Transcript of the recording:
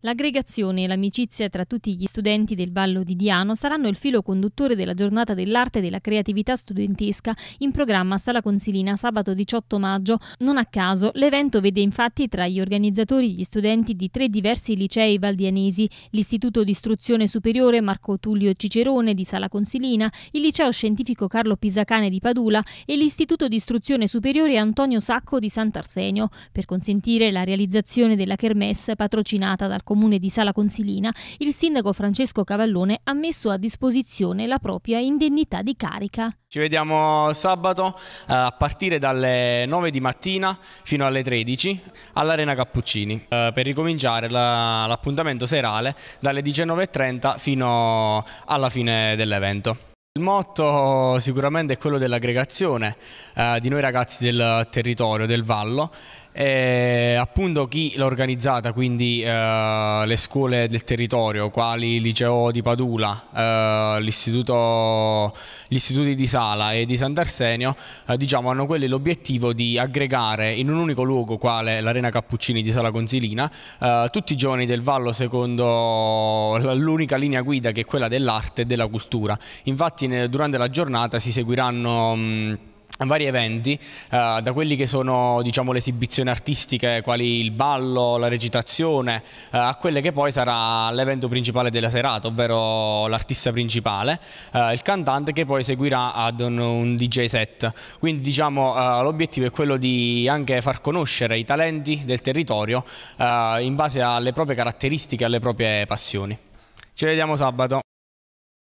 L'aggregazione e l'amicizia tra tutti gli studenti del Vallo di Diano saranno il filo conduttore della giornata dell'arte e della creatività studentesca in programma a Sala Consilina sabato 18 maggio. Non a caso, l'evento vede infatti tra gli organizzatori gli studenti di tre diversi licei valdianesi, l'Istituto di Istruzione Superiore Marco Tullio Cicerone di Sala Consilina, il Liceo Scientifico Carlo Pisacane di Padula e l'Istituto di Istruzione Superiore Antonio Sacco di Sant'Arsenio, per consentire la realizzazione della Kermesse patrocinata dal comune di Sala Consilina, il sindaco Francesco Cavallone ha messo a disposizione la propria indennità di carica. Ci vediamo sabato eh, a partire dalle 9 di mattina fino alle 13 all'Arena Cappuccini eh, per ricominciare l'appuntamento serale dalle 19.30 fino alla fine dell'evento. Il motto sicuramente è quello dell'aggregazione eh, di noi ragazzi del territorio, del Vallo e eh, appunto chi l'ha organizzata, quindi eh, le scuole del territorio, quali il liceo di Padula, eh, gli istituti di Sala e di Sant'Arsenio, eh, diciamo, hanno quello l'obiettivo di aggregare in un unico luogo, quale l'Arena Cappuccini di Sala Consilina, eh, tutti i giovani del Vallo secondo l'unica linea guida che è quella dell'arte e della cultura. Infatti ne, durante la giornata si seguiranno... Mh, vari eventi, eh, da quelli che sono diciamo, le esibizioni artistiche quali il ballo, la recitazione, eh, a quelle che poi sarà l'evento principale della serata, ovvero l'artista principale, eh, il cantante che poi seguirà ad un, un DJ set. Quindi diciamo, eh, l'obiettivo è quello di anche far conoscere i talenti del territorio eh, in base alle proprie caratteristiche alle proprie passioni. Ci vediamo sabato.